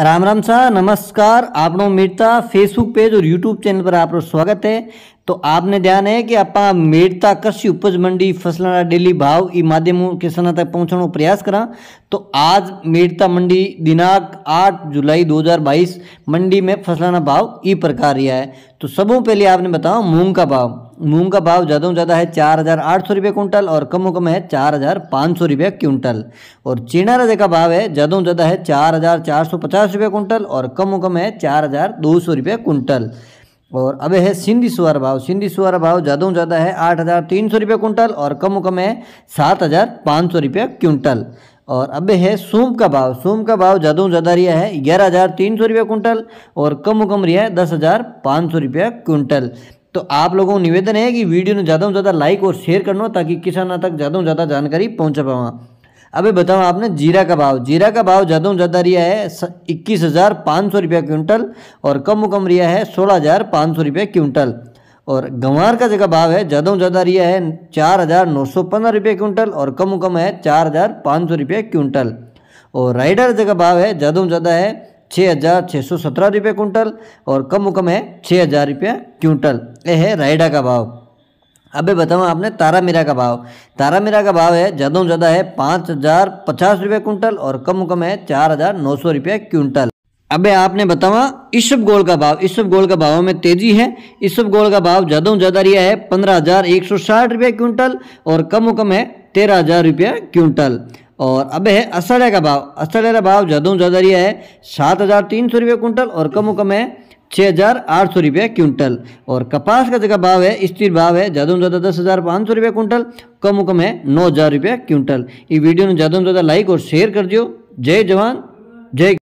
राम राम शाह नमस्कार आपनों मिर्चा फेसबुक पेज और यूट्यूब चैनल पर आप स्वागत है तो आपने ध्यान है कि आप मेड़ता कृषि उपज मंडी फसलों का डेली भाव ई माध्यम किसान तक पहुँचने प्रयास करा तो आज मेड़ता मंडी दिनांक 8 जुलाई 2022 मंडी में फसलों का भाव ई प्रकार रिया है तो सबों पहले आपने बताओ मूंग का भाव मूंग का भाव ज़्यादा से ज़्यादा है चार हज़ार आठ सौ रुपये कुंटल और कम कम है चार हज़ार पाँच सौ रुपये क्विंटल और चीना रजे का भाव है ज़्यादा से ज़्यादा है चार हज़ार चार सौ पचास रुपये कुंटल और कम कम है चार हज़ार दो सौ रुपये कुंटल और अब है सिंधी सुअर भाव सिंधी सुअर भाव ज़्यादा से ज़्यादा है आठ हज़ार तीन सौ रुपये कुंटल और कम कम है सात हज़ार पाँच सौ रुपये क्विंटल और अब है सूम का भाव सूम का भाव ज़्यादा से ज़्यादा रिया है ग्यारह हज़ार तीन सौ रुपये कुंटल और कम कम रिया है दस हज़ार पाँच सौ रुपये कुंटल तो आप लोगों को निवेदन है कि वीडियो ने ज़्यादा से ज़्यादा लाइक और शेयर करना ताकि किसानों तक ज़्यादा से ज़्यादा जानकारी पहुँचा पावा अभी बताओ आपने जीरा का भाव जीरा का भाव ज़्यादा ज़्यादा रिया है इक्कीस हज़ार पाँच सौ रुपया क्विंटल और कम कम रिया है सोलह हज़ार पाँच सौ रुपया क्विंटल और गंवार का जगह भाव है ज़्यादा ज़्यादा रिया है चार हज़ार नौ सौ पंद्रह रुपये क्विंटल और कम कम है चार हज़ार पाँच सौ रुपये क्विंटल और राइडर जगह भाव है ज़्यादा ज़्यादा है छः हज़ार छः सौ सत्रह रुपये क्विंटल और कम कम है छः हज़ार रुपया क्विंटल यह है राइडा का भाव अबे बताऊँ आपने तारा मीरा का भाव तारा मीरा का भाव है ज़्यादा से ज़्यादा है पाँच हज़ार पचास रुपये कुंटल और कम कम है चार हज़ार नौ सौ रुपये क्विंटल अबे आपने बतावा ईश्व गोल का भाव ईश्व गोल का भाव में तेजी है ईश्व गोल का भाव ज़्यादा ज़्यादा रिया है पंद्रह हज़ार एक सौ साठ रुपये क्विंटल और कम कम है तेरह हज़ार रुपये क्विंटल और अब है असड़े का भाव असड़े का भाव ज़्यादा ज़्यादा रिया है सात हज़ार तीन सौ रुपये कुंटल और कम कम है छः हज़ार आठ सौ रुपये क्विंटल और कपास का जगह भाव है स्थिर भाव है ज़्यादा से ज़्यादा दस हज़ार पाँच सौ रुपये क्विंटल कम कम है नौ हज़ार रुपये क्विंटल ये वीडियो ने ज़्यादा से ज़्यादा लाइक और शेयर कर दियो जय जवान जय